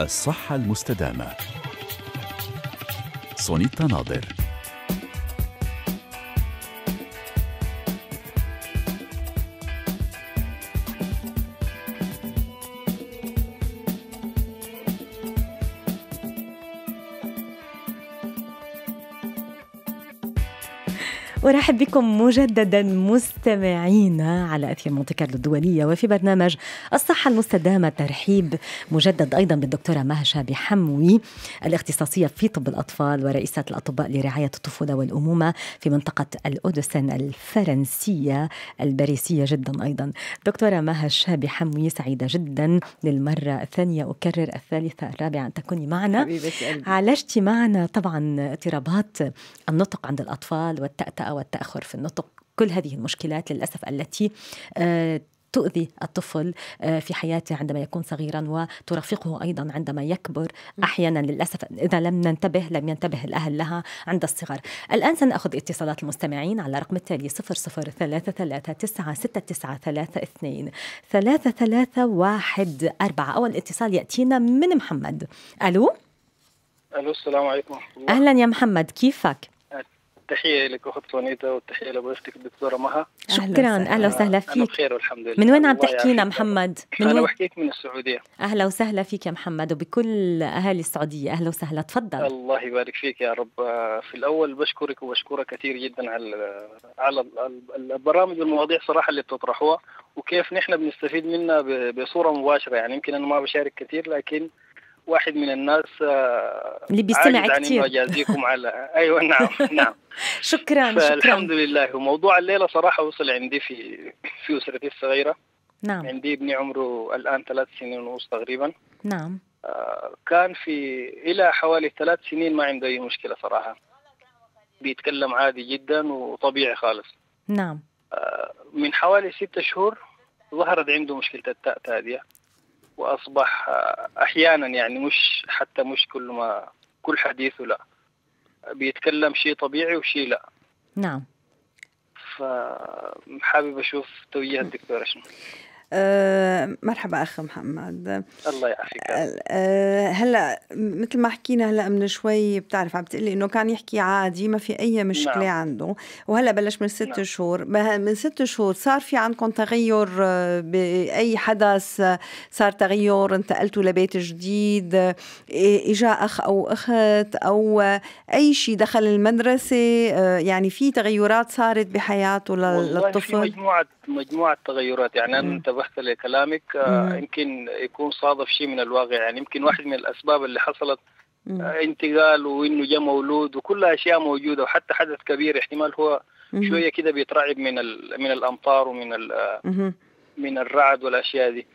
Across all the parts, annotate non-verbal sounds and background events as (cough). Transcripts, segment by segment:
الصحة المستدامة سوني التناظر أرحب بكم مجددا مستمعينا على أثير مونتي كارلو الدولية وفي برنامج الصحة المستدامة ترحيب مجدد أيضا بالدكتورة مهشة بحموي الاختصاصية في طب الأطفال ورئيسة الأطباء لرعاية الطفولة والأمومة في منطقة الأودسن الفرنسية الباريسية جدا أيضا دكتورة مهشة بحموي سعيدة جدا للمرة الثانية أكرر الثالثة الرابعة أن تكوني معنا عالجتي معنا طبعا اضطرابات النطق عند الأطفال والتأتأة والتاخر في النطق كل هذه المشكلات للاسف التي آه، تؤذي الطفل آه، في حياته عندما يكون صغيرا وترافقه ايضا عندما يكبر احيانا للاسف اذا لم ننتبه لم ينتبه الاهل لها عند الصغر. الان سناخذ اتصالات المستمعين على الرقم التالي 003396932 3314 اول اتصال ياتينا من محمد. الو الو السلام عليكم اهلا يا محمد كيفك؟ تحية لك أخت سونيتا والتحية لبوستك الدكتورة مها شكرا أهلا وسهلا فيك أنا بخير والحمد لله من وين عم تحكينا محمد؟ من أنا بحكيك من السعودية أهلا وسهلا فيك يا محمد وبكل أهالي السعودية أهلا وسهلا تفضل الله يبارك فيك يا رب في الأول بشكرك وبشكرك كثير جدا على على البرامج والمواضيع صراحة اللي بتطرحوها وكيف نحن بنستفيد منها بصورة مباشرة يعني يمكن أنا ما بشارك كثير لكن واحد من الناس آه، اللي بيستمع كثير واجازيكم على (laughs) ايوه نعم نعم (laughs) شكرا شكرا الحمد لله وموضوع الليله صراحه وصل عندي في في اسرتي الصغيره نعم عندي ابني عمره الان ثلاث سنين ونص تقريبا نعم آه، كان في الى حوالي ثلاث سنين ما عنده اي مشكله صراحه بيتكلم عادي جدا وطبيعي خالص نعم آه، من حوالي ستة شهور ظهرت عنده مشكله التأتأة تاديه واصبح احيانا يعني مش حتى مش كل ما كل حديثه لا بيتكلم شيء طبيعي وشيء لا نعم فحابب اشوف توجيه الدكتور شنو آه، مرحبا اخ محمد الله يعافيك آه،, آه هلا مثل ما حكينا هلا من شوي بتعرف عم تقلي انه كان يحكي عادي ما في اي مشكله نعم. عنده وهلا بلش من ست نعم. شهور من ست شهور صار في عندكم تغير آه، باي حدث صار تغير انتقلتوا لبيت جديد اجا اخ او اخت او اي شيء دخل المدرسه يعني في تغيرات صارت بحياته للطفل في مجموعه مجموعه تغيرات يعني انا انتبهت لكلامك آه، يمكن يكون صادف شيء من الواقع يعني يمكن واحد من الاسباب اللي حصلت آه، انتقال وانه جاء مولود وكل اشياء موجوده وحتى حدث كبير احتمال هو شويه كده بيترعب من من الامطار ومن آه، من الرعد والاشياء دي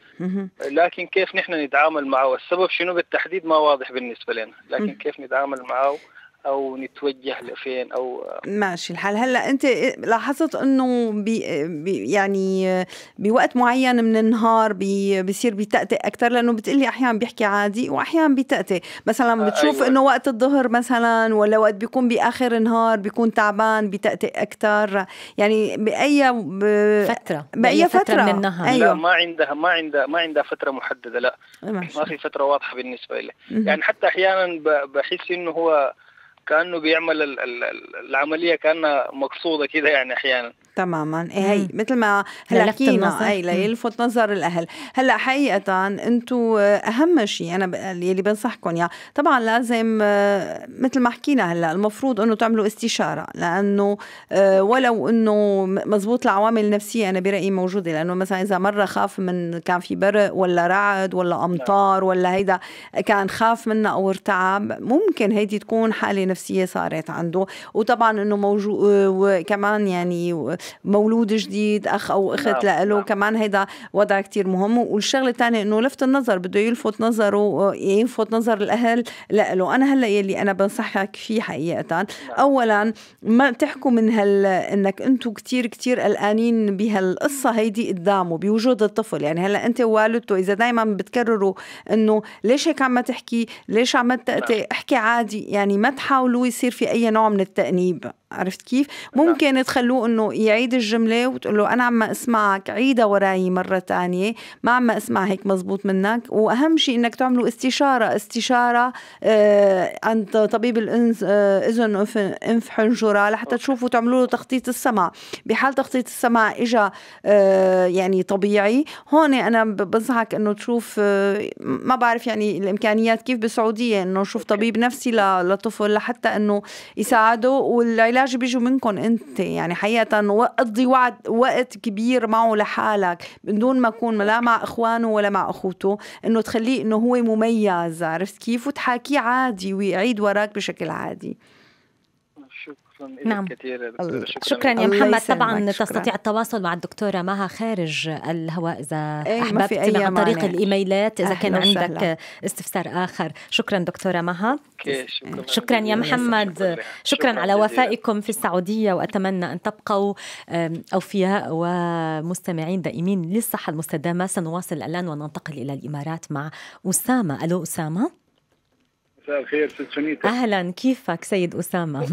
لكن كيف نحن نتعامل معه والسبب شنو بالتحديد ما واضح بالنسبه لنا لكن كيف نتعامل معه او نتوجه لفين او ماشي الحال هلا انت لاحظت انه بي, بي يعني بوقت معين من النهار بي بصير بيتأتئ اكثر لانه بتقلي احيانا بيحكي عادي واحيانا بيتأتئ مثلا آه، بتشوف أيوة. انه وقت الظهر مثلا ولا وقت بيكون باخر النهار بيكون تعبان بيتأتئ اكثر يعني باي ب... فتره باي فتره, فترة من النهار أيوة. لا ما عندها ما عندها ما عندها فتره محدده لا ماشي. ما في فتره واضحه بالنسبه لي يعني حتى احيانا بحس انه هو كانه بيعمل العمليه كانها مقصوده كده يعني احيانا تماما ايه هي مثل ما هلا حكينا اي إيه، ليلفت نظر الاهل هلا حقيقه انتم اهم شيء انا يلي بنصحكم اياه طبعا لازم مثل ما حكينا هلا المفروض انه تعملوا استشاره لانه آه، ولو انه مزبوط العوامل النفسيه انا برايي موجوده لانه مثلا اذا مره خاف من كان في برق ولا رعد ولا نعم. امطار ولا هيدا كان خاف منها او ارتعب ممكن هيدي تكون حاله نفسيه صارت عنده وطبعا انه موجود آه، وكمان يعني مولود جديد أخ أو أخت نعم. نعم. كمان هيدا وضع كتير مهم والشغلة الثانية إنه لفت النظر بده يلفت نظره يلفت نظر الأهل لإله أنا هلا يلي أنا بنصحك فيه حقيقة نعم. أولا ما تحكوا من هال إنك أنتم كتير كتير قلقانين بهالقصة هيدي قدامه بوجود الطفل يعني هلا أنت ووالدته إذا دائما بتكرروا إنه ليش هيك عم تحكي ليش عم تقتي نعم. احكي عادي يعني ما تحاولوا يصير في أي نوع من التأنيب عرفت كيف ممكن تخلوه انه يعيد الجمله وتقول له انا عم اسمعك عيدها وراي مره تانية ما عم اسمع هيك مزبوط منك واهم شيء انك تعملوا استشاره استشاره آه عند طبيب الانس آه اذن حنجره لحتى تشوفوا تعملوا له تخطيط السمع بحال تخطيط السمع اجى آه يعني طبيعي هون انا بنصحك انه تشوف آه ما بعرف يعني الامكانيات كيف بالسعوديه انه شوف طبيب نفسي لطفل لحتى انه يساعده والعلاج العلاج بيجوا منكم انت يعني حقيقه قضي وقت كبير معه لحالك من دون ما اكون لا مع اخوانه ولا مع اخوته انه تخليه انه هو مميز عرفت كيف وتحاكيه عادي ويعيد وراك بشكل عادي شكرا نعم. كثير شكرا, شكرا يا محمد طبعا شكرا. تستطيع التواصل مع الدكتوره مها خارج الهواء اذا إيه احببت عن طريق معنى. الايميلات اذا كان عندك استفسار اخر شكرا دكتوره مها شكرا, شكرا يا محمد شكرا, شكرا على وفائكم في السعوديه واتمنى ان تبقوا اوفياء ومستمعين دائمين للصحه المستدامه سنواصل الان وننتقل الى الامارات مع اسامه الو اسامه مساء الخير ست سنيتا اهلا كيفك سيد اسامه (laughs)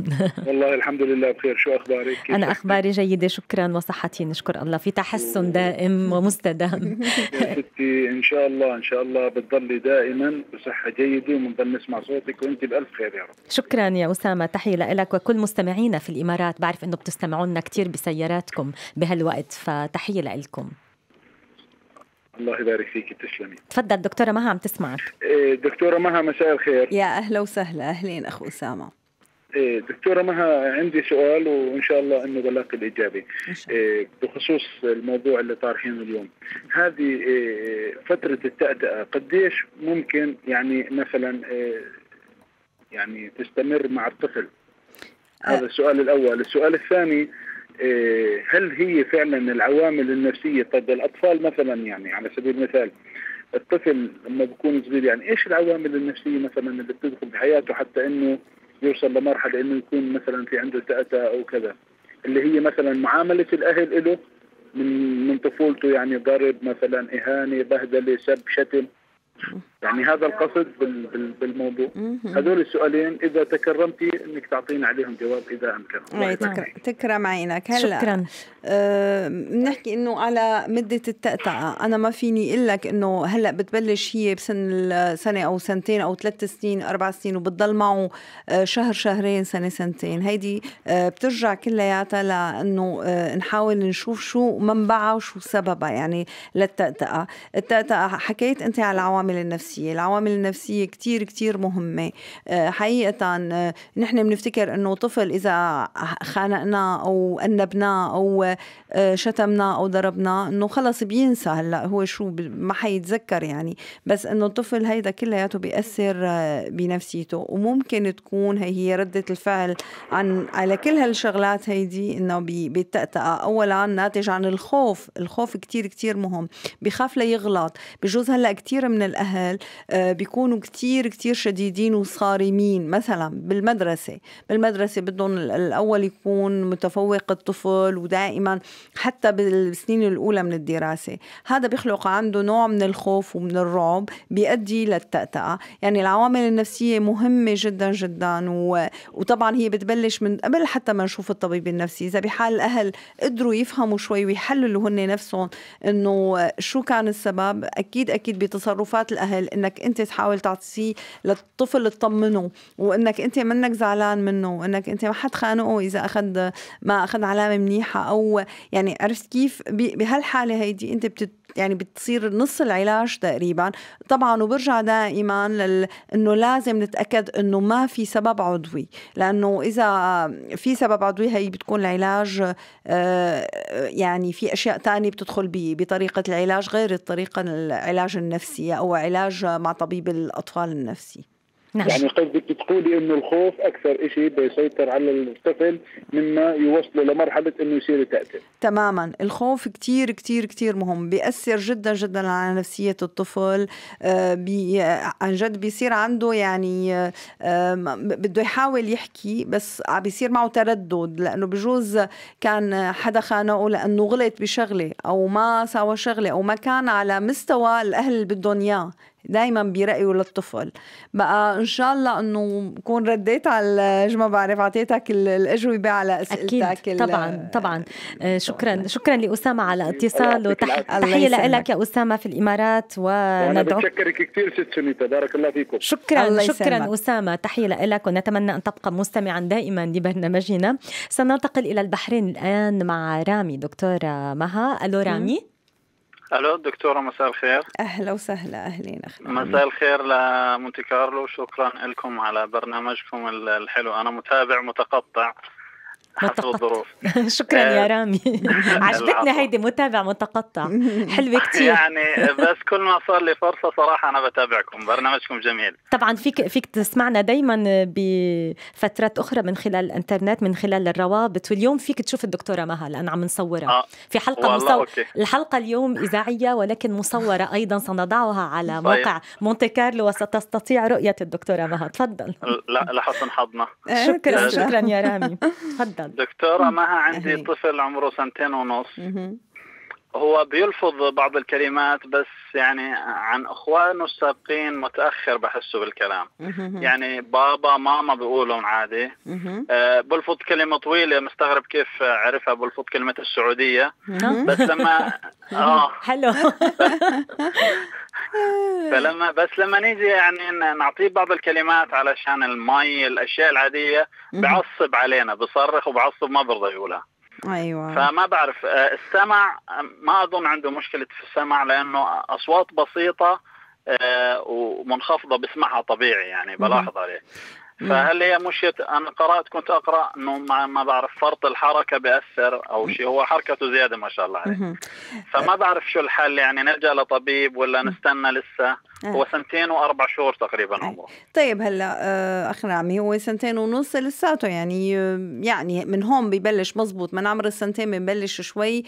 والله الحمد لله بخير شو اخبارك كيفك؟ انا اخباري جيده شكرا وصحتي نشكر الله في تحسن دائم ومستدام (laughs) ستي ان شاء الله ان شاء الله بتضلي دائما بصحه جيده وبنضل نسمع صوتك وانت بالف خير يا رب شكرا يا اسامه تحيه لك وكل مستمعينا في الامارات بعرف انه بتستمعوا لنا كثير بسياراتكم بهالوقت فتحيه لكم الله يبارك فيك تسلمي تفضل دكتوره مها عم تسمعك إيه، دكتوره مها مساء الخير يا اهلا وسهلا اهلين اخو اسامه إيه، دكتورة مها عندي سؤال وإن شاء الله أنه بلاقي الإجابة إيه، بخصوص الموضوع اللي طارحينه اليوم هذه فترة التأدئة قديش ممكن يعني مثلا يعني تستمر مع الطفل آه. هذا السؤال الأول السؤال الثاني إيه، هل هي فعلا العوامل النفسيه قد طيب الاطفال مثلا يعني على سبيل المثال الطفل لما بيكون صغير يعني ايش العوامل النفسيه مثلا اللي بتدخل بحياته حتى انه يوصل لمرحله انه يكون مثلا في عنده تأتأة او كذا اللي هي مثلا معامله الاهل له من من طفولته يعني ضرب مثلا اهانه بهدله سب شتم يعني هذا القصد بالموضوع هذول السؤالين اذا تكرمتي انك تعطينا عليهم جواب اذا امكن اي تكرم عينك هلا شكرا بنحكي أه انه على مده التأتأة انا ما فيني اقول لك انه هلا بتبلش هي بسن سنه او سنتين او ثلاث سنين اربع سنين وبتضل معه آه، شهر شهرين سنه سنتين هيدي آه، بترجع كلياتها لانه آه، نحاول نشوف شو منبعها وشو سببها يعني للتأتأة التأتأة حكيت انت على العوامل العوامل النفسية العوامل النفسية كتير كتير مهمة آه، حقيقة آه، نحن بنفتكر أنه طفل إذا خانقناه أو أنبناه أو آه، شتمناه أو ضربناه أنه خلص بينسى هلأ هو شو ما حيتذكر يعني بس أنه الطفل هيدا كلياته بيأثر بنفسيته وممكن تكون هي هي ردة الفعل عن على كل هالشغلات هيدي انه بالتأتأة اولا ناتج عن الخوف الخوف كتير كتير مهم بخاف ليغلط بجوز هلا كتير من الأهل الأهل آه، بيكونوا كتير كتير شديدين وصارمين مثلا بالمدرسة بالمدرسة بدهم الأول يكون متفوق الطفل ودائما حتى بالسنين الأولى من الدراسة هذا بيخلق عنده نوع من الخوف ومن الرعب بيؤدي للتأتأة يعني العوامل النفسية مهمة جدا جدا وطبعا هي بتبلش من قبل حتى ما نشوف الطبيب النفسي إذا بحال الأهل قدروا يفهموا شوي ويحللوا هن نفسهم إنه شو كان السبب أكيد أكيد بتصرفات الاهل انك انت تحاول تعطيه للطفل تطمنه وانك انت منك زعلان منه وانك انت ما حتخانقه اذا اخذ ما اخذ علامه منيحه او يعني عرفت كيف بهالحاله هيدي انت بتت يعني بتصير نص العلاج تقريبا طبعا وبرجع دائما لل... انه لازم نتاكد انه ما في سبب عضوي لانه اذا في سبب عضوي هي بتكون العلاج آه، يعني في اشياء تانية بتدخل بطريقه العلاج غير الطريقه العلاج النفسي او علاج مع طبيب الاطفال النفسي نعم. يعني قصدك بتقولي تقولي انه الخوف اكثر شيء بيسيطر على الطفل مما يوصله لمرحله انه يصير يتاثر تماما الخوف كثير كثير كثير مهم بياثر جدا جدا على نفسيه الطفل آه بي عن جد بيصير عنده يعني آه بده يحاول يحكي بس عم بيصير معه تردد لانه بجوز كان حدا خانقه لانه غلط بشغله او ما سوى شغله او ما كان على مستوى الاهل بدهم اياه دايما برأيه للطفل بقى ان شاء الله انه كون رديت على ما بعرف اعطيتك الاجوبه على اسئلتك أكيد. طبعا طبعا آه، شكرا آه. شكرا لاسامه على اتصاله تحيه لك يا اسامه في الامارات وندعو بتشكرك كثير ست سنيتا بارك الله فيكم شكرا الله شكرا اسامه تحيه لك ونتمنى ان تبقى مستمعا دائما لبرنامجنا سننتقل الى البحرين الان مع رامي دكتوره مها الو رامي الو دكتوره مساء الخير اهلا وسهلا اهلين اخوان مساء الخير لمونتي كارلو شكرا لكم على برنامجكم الحلو انا متابع متقطع الظروف (laughs) شكرا يا آه، رامي (laughs) عجبتني هيدي متابع متقطع (laughs) حلوه كثير يعني بس كل ما صار لي فرصه صراحه انا بتابعكم برنامجكم جميل طبعا فيك فيك تسمعنا دائما بفترات اخرى من خلال الانترنت من خلال الروابط واليوم فيك تشوف الدكتوره مها لان عم نصورها آه. في حلقه مصور الحلقه اليوم اذاعيه ولكن مصوره ايضا سنضعها على طيب. موقع مونتي كارلو وستستطيع رؤيه الدكتوره مها تفضل لا لحسن حظنا آه، شكرا شكرا يا رامي تفضل دكتورة مها عندي طفل عمره سنتين ونص هو بيلفظ بعض الكلمات بس يعني عن اخوانه السابقين متاخر بحسه بالكلام يعني بابا ماما بيقولون عادي آه بلفظ كلمه طويله مستغرب كيف عرفها بلفظ كلمه السعوديه نعم. بس لما (laughs) اه حلو (laughs) فلما بس لما نيجي يعني نعطيه بعض الكلمات علشان المي الاشياء العاديه بعصب علينا بصرخ وبعصب ما برضى يقولها ايوه فما بعرف آه، السمع ما اظن عنده مشكله في السمع لانه اصوات بسيطه آه، ومنخفضه بسمعها طبيعي يعني بلاحظ عليه فهل هي مشية أنا قرأت كنت أقرأ أنه ما, ما بعرف فرط الحركة بأثر أو شيء هو حركته زيادة ما شاء الله عليه فما بعرف شو الحل يعني نلجأ لطبيب ولا نستنى لسه آه. هو سنتين وأربع شهور تقريبا عمره طيب هلا آه، اخ رامي هو سنتين ونص لساته يعني آه، يعني من هون ببلش مزبوط من عمر السنتين ببلش شوي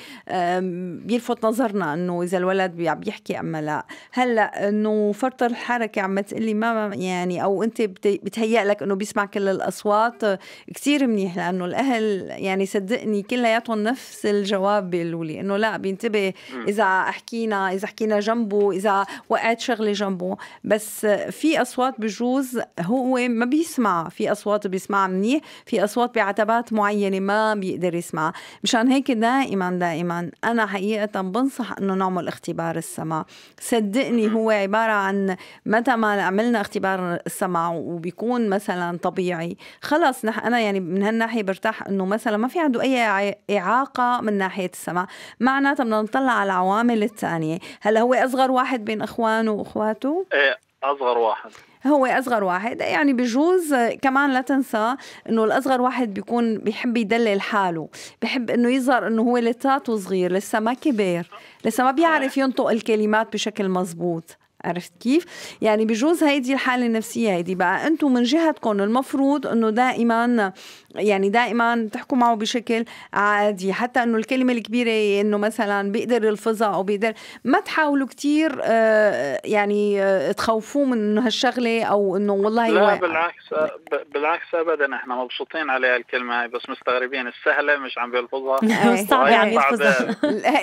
بيلفت نظرنا أنه إذا الولد عم يحكي أما لا هلا أنه فرط الحركة عم تقلي ما يعني أو أنت بتهيأ لك انه بيسمع كل الاصوات كثير منيح لانه الاهل يعني صدقني كلياتهم نفس الجواب بيقولوا لي انه لا بينتبه اذا حكينا اذا حكينا جنبه اذا وقعت شغله جنبه بس في اصوات بجوز هو ما بيسمع في اصوات بيسمعها منيح في اصوات بعتبات معينه ما بيقدر يسمعها مشان هيك دائما دائما انا حقيقه بنصح انه نعمل اختبار السمع صدقني هو عباره عن متى ما عملنا اختبار السمع وبيكون مثلا مثلا طبيعي خلص نح انا يعني من هالناحيه برتاح انه مثلا ما في عنده اي اعاقه من ناحيه السمع معناتها بدنا نطلع على العوامل الثانيه هلا هو اصغر واحد بين اخوانه واخواته ايه اصغر واحد هو اصغر واحد يعني بجوز كمان لا تنسى انه الاصغر واحد بيكون بيحب يدلل حاله بحب انه يظهر انه هو لساته صغير لسه ما كبر لسه ما بيعرف إيه. ينطق الكلمات بشكل مزبوط عرفت كيف؟ يعني بجوز هيدي الحاله النفسيه هيدي بقى انتم من جهتكم المفروض انه دائما يعني دائما تحكوا معه بشكل عادي حتى انه الكلمه الكبيره انه مثلا بيقدر يلفظها او بيقدر ما تحاولوا كثير آه، يعني آه، تخوفوه من هالشغله او انه والله لا بالعكس آه، بالعكس ابدا احنا مبسوطين على هالكلمه بس مستغربين السهله مش عم بيلفظها صعب (laughs) عم يلفظها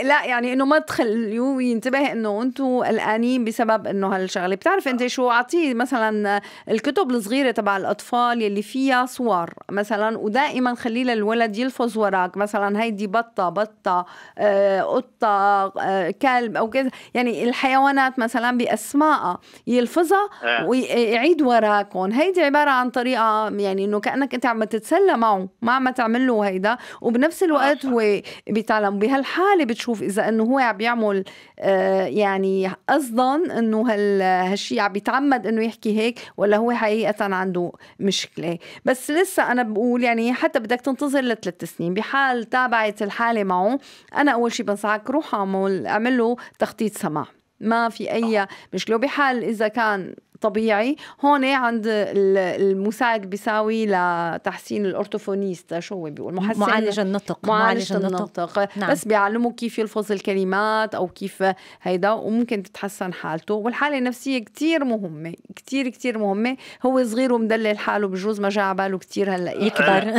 لا يعني انه ما تخلوه ينتبه انه انتم قلقانين بسبب انه هالشغله بتعرف انت شو اعطيه مثلا الكتب الصغيره تبع الاطفال يلي فيها صور مثلا ودائما خليه للولد يلفظ وراك مثلا هيدي بطه بطه آه، قطه آه، كلب او كذا يعني الحيوانات مثلا باسمائها يلفظها آه. ويعيد وراكم هيدي عباره عن طريقه يعني انه كانك انت عم تتسلى معه ما عم تعمل له هيدا وبنفس آه، الوقت هو بيتعلم بهالحاله بتشوف اذا انه هو عم يعمل آه يعني قصدا انه هالشيء عم بيتعمد انه يحكي هيك ولا هو حقيقه عنده مشكله بس لسه انا بقول يعني حتى بدك تنتظر لثلاث سنين بحال تابعت الحاله معه انا اول شيء بنصحك روح اعمل اعمل له تخطيط سماع ما في اي آه. مشكله بحال اذا كان طبيعي هون عند المساعد بيساوي لتحسين الأورتوفونيست شو هو بيقول محسن معالج النطق معالج, معالج النطق, النطق. نعم. بس بيعلمه كيف يلفظ الكلمات أو كيف هيدا وممكن تتحسن حالته والحالة النفسية كتير مهمة كتير كتير مهمة هو صغير ومدلل حاله بجوز ما جاء باله كتير هلأ يكبر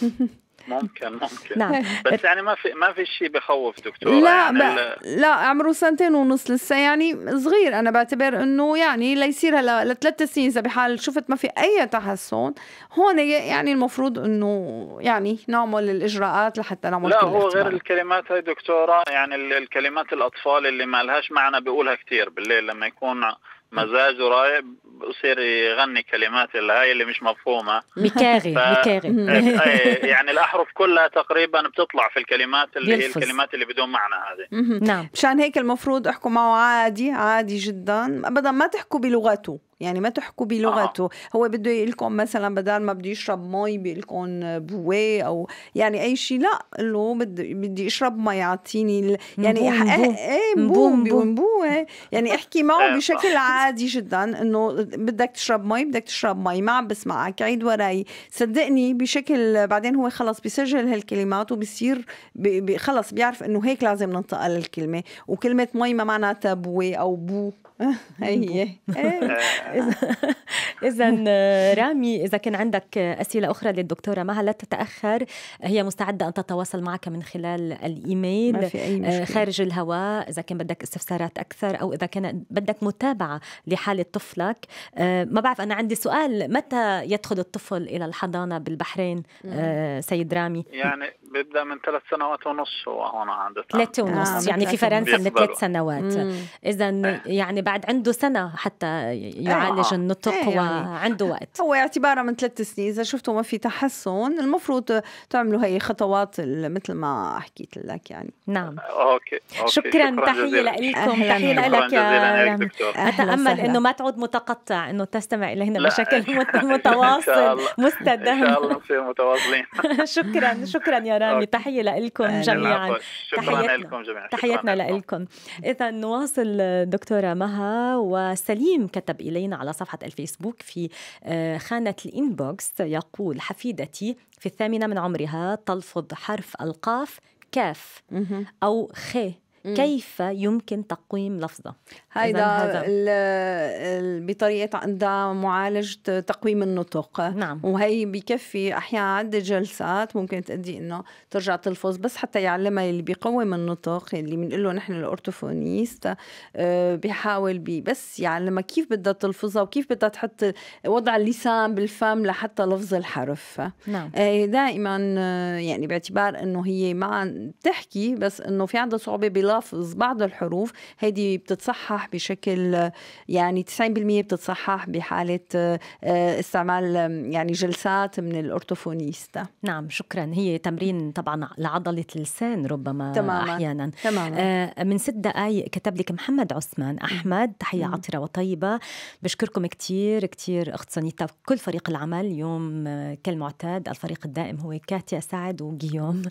(laughs) (laughs) ممكن ممكن نعم. بس يعني ما في ما في شيء بخوف دكتور لا يعني ب... لا عمره سنتين ونص لسه يعني صغير انا بعتبر انه يعني ليصير هلا لثلاث سنين اذا بحال شفت ما في اي تحسن هون يعني المفروض انه يعني نعمل الاجراءات لحتى نعمل لا هو غير الكلمات هاي دكتوره يعني الكلمات الاطفال اللي ما لهاش معنى بقولها كثير بالليل لما يكون مزاجه رايق بصير يغني كلمات الهاي اللي مش مفهومه مكاري ف... مكاري إيه، يعني الاحرف كلها تقريبا بتطلع في الكلمات اللي هي الكلمات اللي بدون معنى هذه نعم مشان هيك المفروض احكوا معه عادي عادي جدا ابدا ما تحكوا بلغته يعني ما تحكوا بلغته آه. هو بده يقول لكم مثلا بدل ما بده يشرب مي بيقول لكم بوي او يعني اي شيء لا له بدي اشرب ما يعطيني يعني ايه بوم بوم يعني احكي معه (laughs) بشكل آه. عادي جدا انه بدك تشرب مي بدك تشرب مي ما عم بسمعك عيد وراي صدقني بشكل بعدين هو خلص بيسجل هالكلمات وبصير خلص بيعرف انه هيك لازم ننطق الكلمه وكلمه مي ما معناتها بوي او بو هي (laughs) إذا آه. (laughs) آه، رامي إذا كان عندك أسئلة أخرى للدكتورة مها لا تتأخر هي مستعدة أن تتواصل معك من خلال الإيميل ما في أي مشكلة. آه، خارج الهواء إذا كان بدك استفسارات أكثر أو إذا كان بدك متابعة لحالة طفلك ما بعرف أنا عندي سؤال متى يدخل الطفل إلى الحضانة بالبحرين سيد رامي يعني بيبدا من ثلاث سنوات ونص وهون عنده ثلاث ونص آه يعني في فرنسا من ثلاث سنوات اذا إيه. يعني بعد عنده سنه حتى يعالج آه. النطق آه. وعنده وقت هو اعتباره من ثلاث سنين اذا شفتوا ما في تحسن المفروض تعملوا هي خطوات مثل ما حكيت لك يعني نعم اوكي, أوكي. شكرا, تحيه لكم تحيه لك يا اتامل انه ما تعود متقطع انه تستمع الينا بشكل (laughs) متواصل مستدام ان شاء الله نصير متواصلين (laughs) شكرا شكرا يا الكرامي تحية لكم جميعا شكرا لكم جميعا تحياتنا لكم إذا نواصل دكتورة مها وسليم كتب إلينا على صفحة الفيسبوك في آه، خانة الإنبوكس يقول حفيدتي في الثامنة من عمرها تلفظ حرف القاف كاف أو خي كيف يمكن تقويم لفظة هيدا هذا بطريقة عندها معالجة تقويم النطق نعم وهي بكفي أحيانا عدة جلسات ممكن تأدي إنه ترجع تلفظ بس حتى يعلمها اللي بيقوم النطق اللي بنقول له نحن الأورتوفونيست آه، بيحاول بي بس يعلمها كيف بدها تلفظها وكيف بدها تحط وضع اللسان بالفم لحتى لفظ الحرف نعم آه، دائما آه، يعني باعتبار إنه هي ما بتحكي بس إنه في عندها صعوبة بلفظ لفظ بعض الحروف هيدي بتتصحح بشكل يعني 90% بتتصحح بحالة آه، استعمال يعني جلسات من الأورتوفونيستا نعم شكرا هي تمرين طبعا لعضلة اللسان ربما تماما. أحيانا تماما. آه، من ست دقائق كتب لك محمد عثمان أحمد تحية عطرة وطيبة بشكركم كثير كثير اخت سونيتا كل فريق العمل اليوم آه، كالمعتاد الفريق الدائم هو كاتيا سعد وغيوم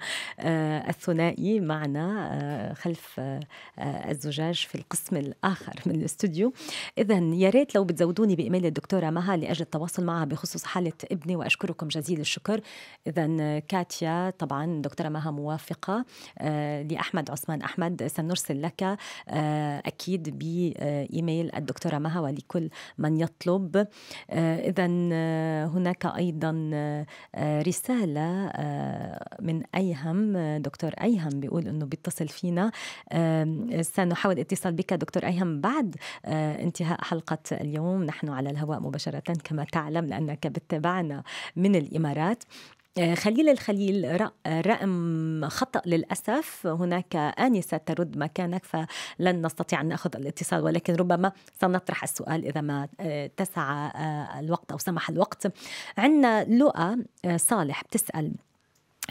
الثنائي معنا خلف آه، آه، الزجاج في القسم الآخر من الاستوديو إذا يا ريت لو بتزودوني بإيميل الدكتورة مها لأجل التواصل معها بخصوص حالة ابني وأشكركم جزيل الشكر إذا كاتيا طبعا دكتورة مها موافقة آه، لأحمد عثمان أحمد سنرسل لك أكيد بإيميل الدكتورة مها ولكل من يطلب إذا هناك أيضا رسالة من أيهم دكتور أيهم بيقول أنه بيتصل فينا سنحاول الاتصال بك دكتور أيهم بعد آه، انتهاء حلقة اليوم نحن على الهواء مباشرة كما تعلم لأنك بتتابعنا من الإمارات آه، خليل الخليل رقم خطأ للأسف هناك آنسة ترد مكانك فلن نستطيع أن نأخذ الاتصال ولكن ربما سنطرح السؤال إذا ما اتسع آه، الوقت أو سمح الوقت عندنا لؤى صالح بتسأل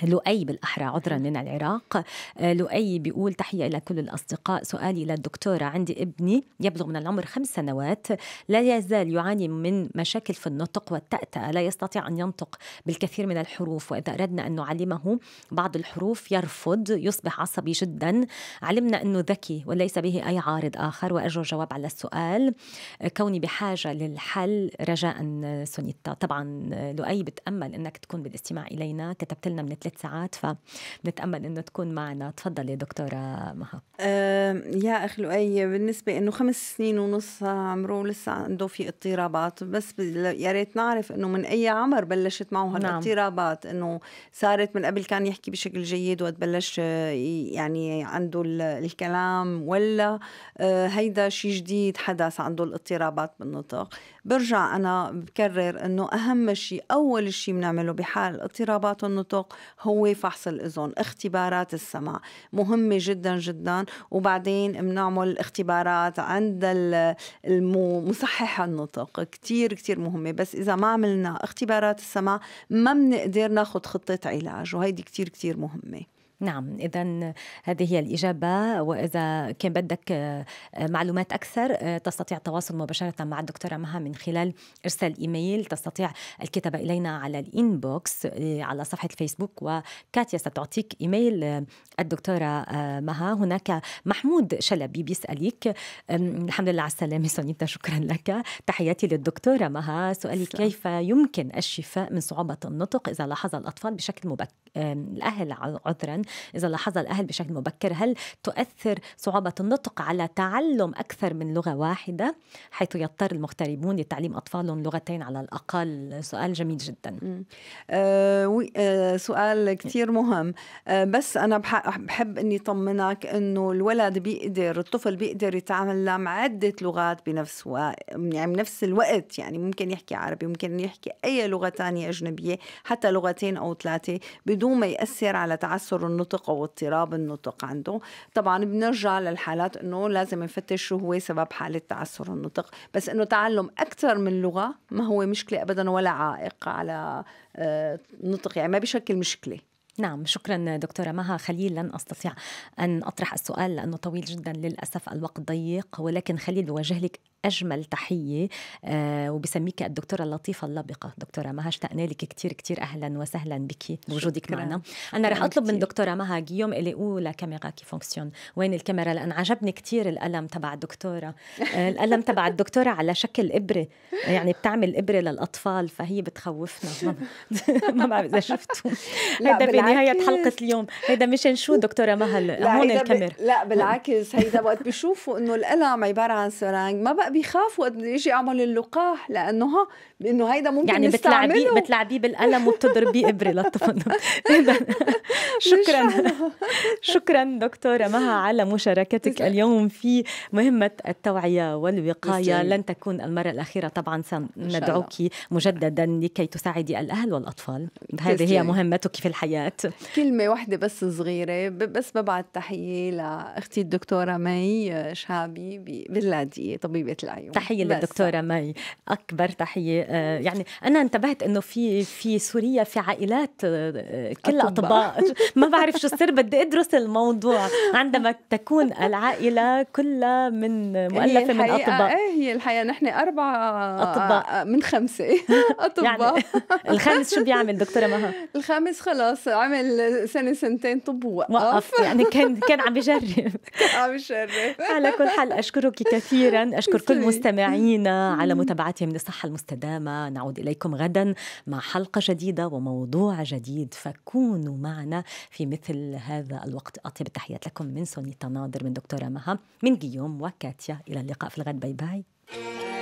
لؤي بالأحرى عذرا من العراق آه، لؤي بيقول تحية إلى كل الأصدقاء سؤالي للدكتورة عندي ابني يبلغ من العمر خمس سنوات لا يزال يعاني من مشاكل في النطق والتأتأة لا يستطيع أن ينطق بالكثير من الحروف وإذا أردنا أن نعلمه بعض الحروف يرفض يصبح عصبي جدا علمنا أنه ذكي وليس به أي عارض آخر وأرجو الجواب على السؤال آه، كوني بحاجة للحل رجاء سونيتا طبعا آه، لؤي بتأمل أنك تكون بالاستماع إلينا كتبت لنا من ثلاث ساعات فبنتامل انه تكون معنا تفضلي دكتوره مها أه يا اخي لؤي بالنسبه انه خمس سنين ونص عمره لسه عنده في اضطرابات بس يا ريت نعرف انه من اي عمر بلشت معه نعم. هالاضطرابات نعم. انه صارت من قبل كان يحكي بشكل جيد وقت بلش آه، يعني عنده الكلام ولا آه، هيدا شيء جديد حدث عنده الاضطرابات بالنطق برجع أنا بكرر أنه أهم شيء أول شيء بنعمله بحال اضطرابات النطق هو فحص الأذن اختبارات السمع مهمة جدا جدا وبعدين بنعمل اختبارات عند المصحح النطق كثير كثير مهمة بس إذا ما عملنا اختبارات السمع ما بنقدر ناخد خطة علاج وهيدي كثير كثير مهمة نعم إذا هذه هي الإجابة وإذا كان بدك آه، معلومات أكثر آه، تستطيع التواصل مباشرة مع الدكتورة مها من خلال إرسال إيميل تستطيع الكتابة إلينا على الإنبوكس آه، على صفحة الفيسبوك وكاتيا ستعطيك إيميل الدكتورة مها هناك محمود شلبي بيسألك الحمد لله على السلامة سونيتا شكرا لك تحياتي للدكتورة مها سؤالي كيف يمكن الشفاء من صعوبة النطق إذا لاحظ الأطفال بشكل مبكر الأهل عذرا إذا لاحظها الأهل بشكل مبكر هل تؤثر صعوبة النطق على تعلم أكثر من لغة واحدة حيث يضطر المغتربون لتعليم أطفالهم لغتين على الأقل سؤال جميل جدا آه آه سؤال كثير مهم آه بس أنا بحب أني طمنك أنه الولد بيقدر الطفل بيقدر يتعلم عدة لغات بنفس و... يعني بنفس الوقت يعني ممكن يحكي عربي ممكن يحكي أي لغة ثانيه أجنبية حتى لغتين أو ثلاثة بدون بدون ما ياثر على تعسر النطق او اضطراب النطق عنده طبعا بنرجع للحالات انه لازم نفتش شو هو سبب حاله تعسر النطق بس انه تعلم اكثر من لغه ما هو مشكله ابدا ولا عائق على النطق آه، يعني ما بشكل مشكله نعم شكرا دكتورة مها خليل لن أستطيع أن أطرح السؤال لأنه طويل جدا للأسف الوقت ضيق ولكن خليل بوجه لك أجمل تحية أه وبسميك الدكتورة اللطيفة اللبقة دكتورة مها اشتقنا لك كثير كثير أهلا وسهلا بك بوجودك معنا أنا رح أطلب كتير. من دكتورة مها جيوم إلي أو كاميرا كي فونكسيون وين الكاميرا لأن عجبني كثير الالم تبع الدكتورة آه، الالم تبع الدكتورة على شكل إبرة يعني بتعمل إبرة للأطفال فهي بتخوفنا ما بعرف إذا شفتوا هذا نهاية حلقة اليوم هيدا مشان شو دكتورة مهل هون الكاميرا ب... لا بالعكس هيدا وقت بيشوفوا انه القلم عبارة عن سرنج ما بقى بيخافوا وقت بده يجي يعمل اللقاح لأنه ها انه هيدا ممكن يعني بتلعبيه بتلعبيه بالقلم وبتضربيه إبرة للطفل (laughs) (laughs) شكرا (laughs) شكرا دكتورة مها على مشاركتك اليوم في مهمة التوعية والوقاية لن تكون المرة الأخيرة طبعا سندعوك مجددا لكي تساعدي الأهل والأطفال هذه هي مهمتك في الحياة كلمة واحدة بس صغيرة بس ببعت تحية لأختي الدكتورة مي شهابي باللادية طبيبة العيون تحية للدكتورة مي أكبر تحية آه، يعني أنا انتبهت إنه في في سوريا في عائلات آه، كل أطباء (laughs) ما بعرف شو السر بدي أدرس الموضوع عندما تكون العائلة كلها من مؤلفة من أطباء إيه، هي الحقيقة نحن أربعة أطباء آه، من خمسة (laughs) (laughs) أطباء يعني الخامس شو بيعمل دكتورة مها؟ الخامس خلاص عمل سنه سنتين طب ووقف يعني كان كان عم يجرب (laughs) عم يجرب على كل حال اشكرك كثيرا اشكر كل مستمعينا على متابعتهم للصحه المستدامه نعود اليكم غدا مع حلقه جديده وموضوع جديد فكونوا معنا في مثل هذا الوقت اطيب التحيات لكم من سونيتا ناظر من دكتوره مها من جيوم وكاتيا الى اللقاء في الغد باي باي